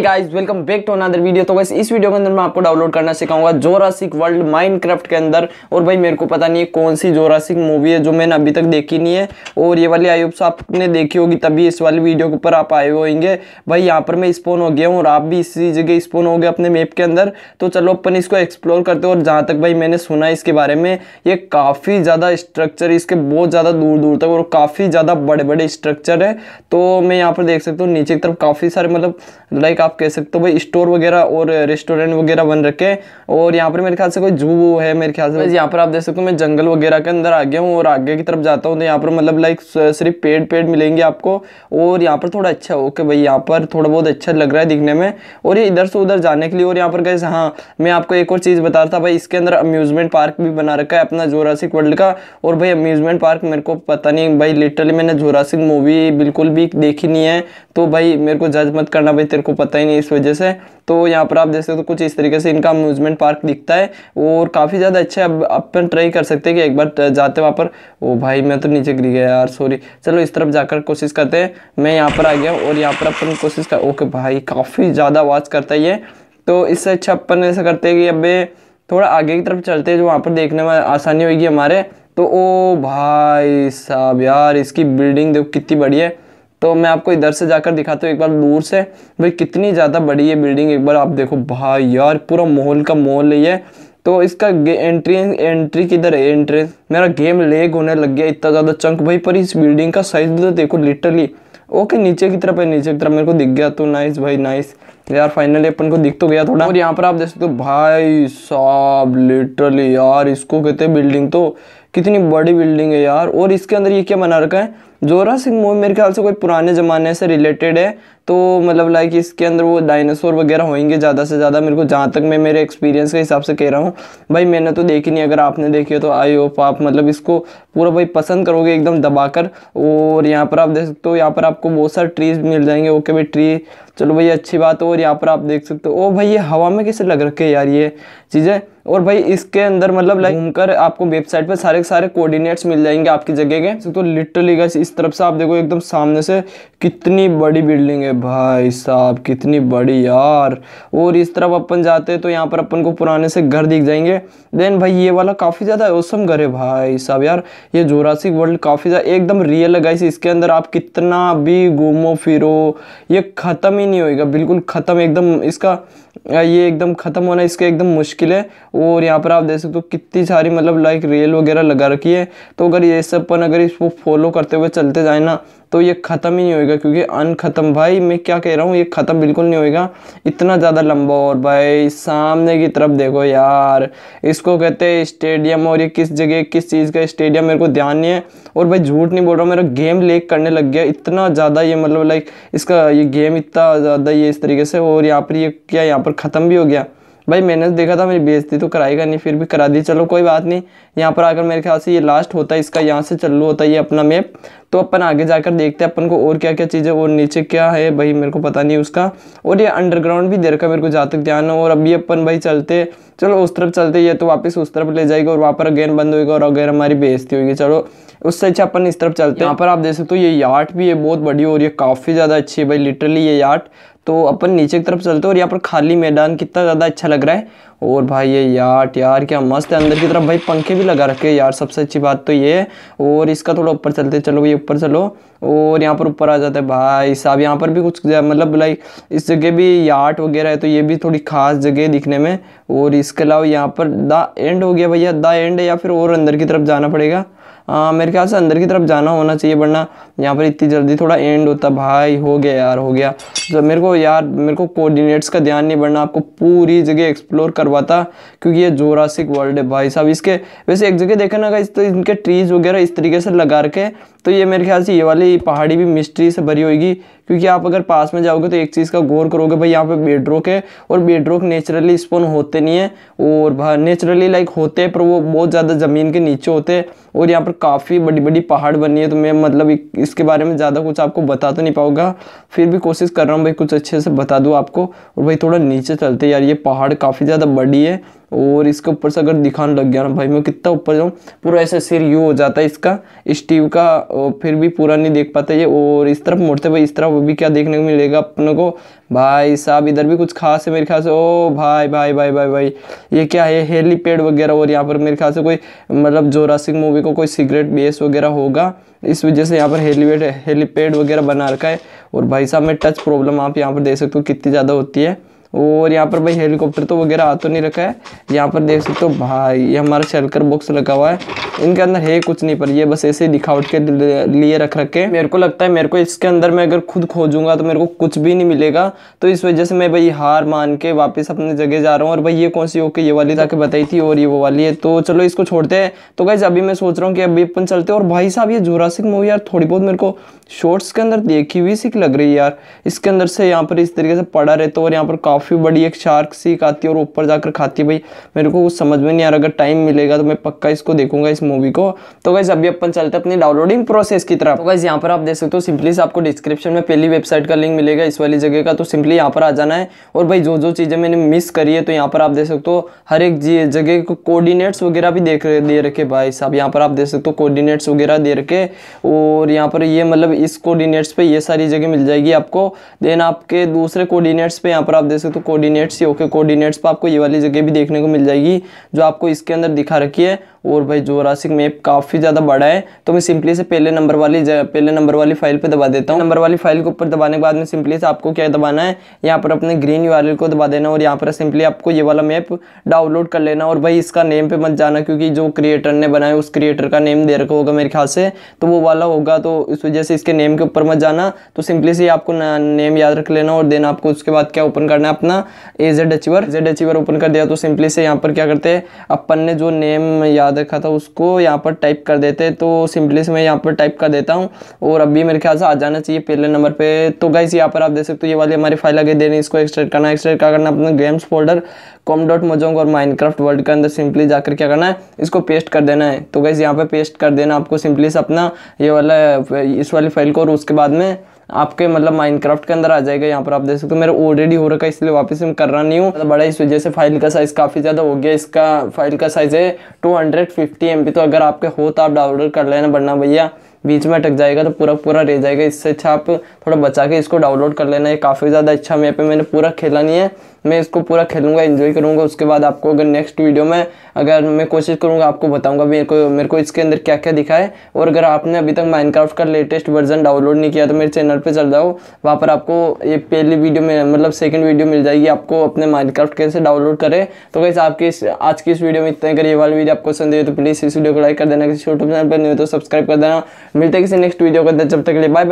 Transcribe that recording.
guys welcome back to another video तो वैसे इस वीडियो के अंदर मैं आपको डाउनलोड करना सिखाऊंगा जोरासिक वर्ल्ड माइनक्राफ्ट के अंदर और भाई मेरे को पता नहीं है कौन सी जोरासिक मूवी है जो मैंने अभी तक देखी नहीं है और ये वाली आयुब साहब आपने देखी होगी तभी इस वाली वीडियो के ऊपर आप आए होंगे भाई यहाँ पर मैं स्पोन हो गया हूँ और आप भी इसी जगह स्पोन हो गए अपने मैप के अंदर तो चलो अपन इसको एक्सप्लोर करते हो और जहाँ तक भाई मैंने सुना है इसके बारे में ये काफ़ी ज़्यादा स्ट्रक्चर इसके बहुत ज़्यादा दूर दूर तक और काफ़ी ज़्यादा बड़े बड़े स्ट्रक्चर है तो मैं यहाँ पर देख सकता हूँ नीचे की तरफ काफ़ी सारे मतलब लाइक आप कह सकते हो भाई स्टोर वगैरह और रेस्टोरेंट वगैरह बन रखे हैं और यहाँ पर मेरे ख्याल से कोई जू है मेरे ख्याल से यहाँ पर आप देख सकते हो मैं जंगल वगैरह के अंदर आ गया हूँ और आगे की तरफ जाता हूँ तो यहाँ पर मतलब लाइक सिर्फ पेड़ पेड़ मिलेंगे आपको और यहाँ पर थोड़ा अच्छा ओके भाई यहाँ पर थोड़ा बहुत अच्छा लग रहा है दिखने में और ये इधर से उधर जाने के लिए और यहाँ पर कैसे हाँ मैं आपको एक और चीज़ बता रहा था भाई इसके अंदर अम्यूज़मेंट पार्क भी बना रखा है अपना जोरासिक वर्ल्ड का और भाई अम्यूज़मेंट पार्क मेरे को पता नहीं भाई लिटरली मैंने जोरासिक मूवी बिल्कुल भी देखी नहीं है तो भाई मेरे को जज मत करना भाई तेरे को पता करता ही नहीं इस वजह से तो यहाँ पर आप देख सकते हो कुछ इस तरीके से इनका अम्यूजमेंट पार्क दिखता है और काफ़ी ज़्यादा अच्छा अब अपन ट्राई कर सकते हैं कि एक बार जाते वहाँ पर ओ भाई मैं तो नीचे गिर गया यार सॉरी चलो इस तरफ जाकर कोशिश करते हैं मैं यहाँ पर आ गया और यहाँ पर अपन कोशिश कर ओके भाई काफ़ी ज़्यादा आवाज़ करता है तो इससे अच्छा अपन ऐसा करते हैं कि अब थोड़ा आगे की तरफ चलते हैं जो वहाँ पर देखने में आसानी होगी हमारे तो ओ भाई साहब यार इसकी बिल्डिंग देखो कितनी बड़ी है तो मैं आपको इधर से जाकर दिखाता हूँ एक बार दूर से भाई कितनी ज़्यादा बड़ी ये बिल्डिंग एक बार आप देखो भाई यार पूरा मॉल का ही है तो इसका एंट्री एंट्री किधर है एंट्री मेरा गेम लेग होने लग गया इतना ज़्यादा चंक भाई पर इस बिल्डिंग का साइज़ तो देखो लिटरली ओके नीचे की तरफ है नीचे की तरफ मेरे को दिख गया तो नाइस भाई नाइस यार फाइनली अपन को दिख तो गया थोड़ा और यहाँ पर आप देख सकते हो भाई साहब लिटरली यार इसको कहते हैं बिल्डिंग तो कितनी बॉडी बिल्डिंग है यार और इसके अंदर ये क्या बना रखा है जोरा सिंह मूवी मेरे ख्याल से कोई पुराने ज़माने से रिलेटेड है तो मतलब लाइक इसके अंदर वो डायनासोर वगैरह होंगे ज़्यादा से ज़्यादा मेरे को जहाँ तक मैं मेरे एक्सपीरियंस के हिसाब से कह रहा हूँ भाई मैंने तो देखी नहीं अगर आपने देखी है तो आई होप आप मतलब इसको पूरा भाई पसंद करोगे एकदम दबाकर और यहाँ पर आप देख सकते हो यहाँ पर आपको बहुत सारे ट्रीज मिल जाएंगे ओके भाई ट्री चलो भाई अच्छी बात हो और यहाँ पर आप देख सकते हो ओ भाई ये हवा में कैसे लग रखे यार ये चीज़ें और भाई इसके अंदर मतलब लाइक घूमकर आपको वेबसाइट पे सारे सारे कोऑर्डिनेट्स मिल जाएंगे आपकी जगह के तो लिटरली गैस इस तरफ से आप देखो एकदम सामने से कितनी बड़ी बिल्डिंग है भाई साहब कितनी बड़ी यार और इस तरफ अपन जाते हैं तो यहाँ पर अपन को पुराने से घर दिख जाएंगे देन भाई ये वाला काफ़ी ज़्यादा औसम घर है भाई साहब यार ये जोरासिक वर्ल्ड काफ़ी ज़्यादा एकदम रियल है गैस इसके अंदर आप कितना भी घूमो फिरो ये ख़त्म ही नहीं होएगा बिल्कुल ख़त्म एकदम इसका ये एकदम ख़त्म होना इसका एकदम मुश्किल है और यहाँ पर आप देख सकते हो कितनी सारी मतलब लाइक रेल वगैरह लगा रखी है तो अगर ये सब पर अगर इसको फॉलो करते हुए चलते जाए ना तो ये ख़त्म ही नहीं होएगा क्योंकि अनख़त्म भाई मैं क्या कह रहा हूँ ये ख़त्म बिल्कुल नहीं होएगा इतना ज़्यादा लंबा और भाई सामने की तरफ देखो यार इसको कहते हैं स्टेडियम और ये किस जगह किस चीज़ का स्टेडियम मेरे को ध्यान नहीं है और भाई झूठ नहीं बोल रहा मेरा गेम लेक करने लग गया इतना ज़्यादा ये मतलब लाइक इसका ये गेम इतना ज़्यादा ये इस तरीके से और यहाँ पर ये क्या यहाँ पर ख़त्म भी हो गया भाई मैंने तो देखा था मेरी बेचती तो कराएगा नहीं फिर भी करा दी चलो कोई बात नहीं यहाँ पर आकर मेरे ख्याल से ये लास्ट होता है इसका यहाँ से चलू होता है ये अपना मैप तो अपन आगे जाकर देखते हैं अपन को और क्या क्या चीज़ें और नीचे क्या है भाई मेरे को पता नहीं उसका और ये अंडरग्राउंड भी दे रखा मेरे को जहाँ तक ध्यान हो और अभी अपन भाई चलते चलो उस तरफ चलते ये तो वापस उस तरफ ले जाएगी और वहाँ पर अगेन बंद होगी और अगेन हमारी बेजती होगी चलो उससे अच्छा अपन इस तरफ चलते हैं यहाँ पर आप देख सकते हो ये यार्ट भी है बहुत बड़ी और ये काफ़ी ज़्यादा अच्छी है भाई लिटरली ये यार्ट तो अपन नीचे की तरफ चलते हैं और यहाँ पर खाली मैदान कितना ज़्यादा अच्छा लग रहा है और भाई ये याट यार क्या मस्त है अंदर की तरफ भाई पंखे भी लगा रखे यार सबसे अच्छी बात तो ये है और इसका थोड़ा ऊपर चलते चलो ये ऊपर चलो और यहाँ पर ऊपर आ जाते हैं भाई साहब यहाँ पर भी कुछ मतलब लाइक इस जगह भी याट वगैरह है तो ये भी थोड़ी खास जगह दिखने में और इसके अलावा यहाँ पर द एंड हो गया भैया द एंड या फिर और अंदर की तरफ जाना पड़ेगा हाँ मेरे ख्याल से अंदर की तरफ जाना होना चाहिए वरना यहाँ पर इतनी जल्दी थोड़ा एंड होता भाई हो गया यार हो गया तो मेरे को यार मेरे को कोऑर्डिनेट्स का ध्यान नहीं बढ़ना आपको पूरी जगह एक्सप्लोर करवाता क्योंकि ये जोरासिक वर्ल्ड है भाई साहब इसके वैसे एक जगह देखा ना गाइस तो इनके ट्रीज़ वगैरह इस तरीके से लगा रखे तो ये मेरे ख्याल से ये वाली पहाड़ी भी मिस्ट्री से भरी होगी क्योंकि आप अगर पास में जाओगे तो एक चीज़ का गौर करोगे भाई यहाँ पे बेडरोक है और बेडरोक नेचुरली स्पोन होते नहीं है और नेचुरली लाइक होते हैं पर वो बहुत ज़्यादा ज़मीन के नीचे होते हैं और यहाँ पर काफ़ी बड़ी बड़ी पहाड़ बनी है तो मैं मतलब इसके बारे में ज़्यादा कुछ आपको बता तो नहीं पाऊँगा फिर भी कोशिश कर रहा हूँ भाई कुछ अच्छे से बता दूँ आपको और भाई थोड़ा नीचे चलते यार ये पहाड़ काफ़ी ज़्यादा बड़ी है और इसके ऊपर से अगर दिखाने लग गया ना भाई मैं कितना ऊपर जाऊँ पूरा ऐसे सिर यू हो जाता है इसका इस टीव का फिर भी पूरा नहीं देख पाते ये और इस तरफ मुड़ते भाई इस तरफ भी क्या देखने को मिलेगा अपने को भाई साहब इधर भी कुछ खास है मेरे ख्याल से ओ भाई भाई भाई भाई भाई ये क्या है हेलीपैड वगैरह और यहाँ पर मेरे ख्याल से कोई मतलब जोरासिक मूवी को कोई सिगरेट बेस वगैरह होगा इस वजह से यहाँ पर हेलीपेड हेलीपैड वगैरह बना रखा है और भाई साहब में टच प्रॉब्लम आप यहाँ पर देख सकते हो कितनी ज़्यादा होती है और यहाँ पर भाई हेलीकॉप्टर तो वगैरह आ तो नहीं रखा है यहाँ पर देख सकते हो भाई ये हमारा शेल्कर बॉक्स रखा हुआ है इनके अंदर है कुछ नहीं पर ये बस ऐसे दिखावट के लिए रख रखे मेरे को लगता है मेरे को इसके अंदर मैं अगर खुद खोजूंगा तो मेरे को कुछ भी नहीं मिलेगा तो इस वजह से मैं भाई हार मान के वापस अपने जगह जा रहा हूँ और भाई ये कौन सी ओके ये वाली ताकि बताई थी और ये वो वाली है तो चलो इसको छोड़ते हैं तो गाइज अभी मैं सोच रहा हूँ कि अभी अपन चलते हैं और भाई साहब ये जोरासिक मूवी यार थोड़ी बहुत मेरे को शॉर्ट्स के अंदर देखी हुई सीख लग रही है यार इसके अंदर से यहाँ पर इस तरीके से पड़ा रहता है और यहाँ पर काफ़ी काफ़ी बड़ी एक शार्क सी आती है और ऊपर जाकर खाती है भाई मेरे को कुछ समझ में नहीं आ रहा अगर टाइम मिलेगा तो मैं पक्का इसको देखूंगा इस मूवी को तो गैस अभी अपन चलते अपनी डाउनलोडिंग प्रोसेस की तरफ तो गैस यहाँ पर आप देख सकते हो सिंपली से आपको डिस्क्रिप्शन में पहली वेबसाइट का लिंक मिलेगा इस वाली जगह का तो सिंपली यहाँ पर आ जाना है और भाई जो जो चीज़ें मैंने मिस करी है तो यहाँ पर आप देख सकते हो हर एक जगह को कोऑर्डिनेट्स वगैरह भी देख दे रखे भाई साहब यहाँ पर आप देख सकते हो कोऑर्डिनेट्स वगैरह दे रखे और यहाँ पर ये मतलब इस कोऑर्डिनेट्स पे ये सारी जगह मिल जाएगी आपको देन आपके दूसरे कोऑर्डिनेट्स पे यहाँ पर आप देख सकते तो कोऑर्डिनेट्स ही ओके कोऑर्डिनेट्स पर आपको ये वाली जगह भी देखने को मिल जाएगी जो आपको इसके अंदर दिखा रखी है और भाई जोरासिक मैप काफ़ी ज़्यादा बड़ा है तो मैं सिंपली से पहले नंबर वाली पहले नंबर वाली फाइल पर दबा देता हूँ नंबर वाली फाइल के ऊपर दबाने के बाद में सिंपली से आपको क्या दबाना है यहाँ पर अपने ग्रीन यू को दबा देना और यहाँ पर सिंपली आपको ये वाला मैप डाउनलोड कर लेना और भाई इसका नेम पे मत जाना क्योंकि जो क्रिएटर ने बनाया उस क्रिएटर का नेम दे रखा होगा मेरे ख्याल से तो वो वाला होगा तो इस वजह से इसके नेम के ऊपर मत जाना तो सिंपली से आपको नेम याद रख लेना और देना आपको उसके बाद क्या ओपन करना है अपना a Z archiver Z archiver open कर दिया तो सिंपली से यहाँ पर क्या करते हैं अपन ने जो नेम याद रखा था उसको यहाँ पर टाइप कर देते तो सिंपली से मैं यहाँ पर टाइप कर देता हूँ और अभी मेरे ख्याल से आ जाना चाहिए पहले नंबर पर तो गाइस यहाँ पर आप देख सकते हो ये वाली हमारी फाइल आगे देनी इसको एक्सट्रैक्ट करना एक्सट्रैक्ट क्या करना अपना games folder com dot Mojang और माइनक्राफ्ट वर्ल्ड के अंदर सिंपली जाकर क्या करना है इसको पेस्ट कर देना है तो गाइज़ यहाँ पर पेस्ट कर देना आपको सिंपली से अपना ये वाला इस वाली फाइल को और उसके बाद में आपके मतलब माइनक्राफ्ट के अंदर आ जाएगा यहाँ पर आप देख सकते हो मेरा ऑलरेडी हो रखा है इसलिए वापस मैं कर रहा नहीं हूँ मतलब बड़ा इस वजह से फाइल का साइज़ काफ़ी ज़्यादा हो गया इसका फाइल का साइज़ है टू हंड्रेड तो अगर आपके हो तो आप डाउनलोड कर लेना वरना भैया बीच में अटक जाएगा तो पूरा पूरा रह जाएगा इससे अच्छा आप थोड़ा बचा के इसको डाउनलोड कर लेना है काफ़ी ज़्यादा अच्छा मैप है मैंने पूरा खेला नहीं है मैं इसको पूरा खेलूँगा इन्जॉय करूँगा उसके बाद आपको अगर नेक्स्ट वीडियो में अगर मैं कोशिश करूँगा आपको बताऊँगा मेरे को मेरे को इसके अंदर क्या क्या दिखा है और अगर आपने अभी तक माइनक्राफ्ट का लेटेस्ट वर्जन डाउनलोड नहीं किया तो मेरे चैनल पर चल जाओ वहाँ पर आपको ये पहली वीडियो में मतलब सेकेंड वीडियो मिल जाएगी आपको अपने माइनक्राफ्ट कैसे डाउनलोड करें तो कैसे आपकी इस आज की इस वीडियो में इतने अगर ये वाली वीडियो आपको पसंद है तो प्लीज़ इस वीडियो को लाइक कर देना किसी यूट्यूब चैनल पर नहीं हो तो सब्सक्राइब कर देना मिलते किसी नेक्स्ट वीडियो के अंदर जब तक के लिए बाय बाय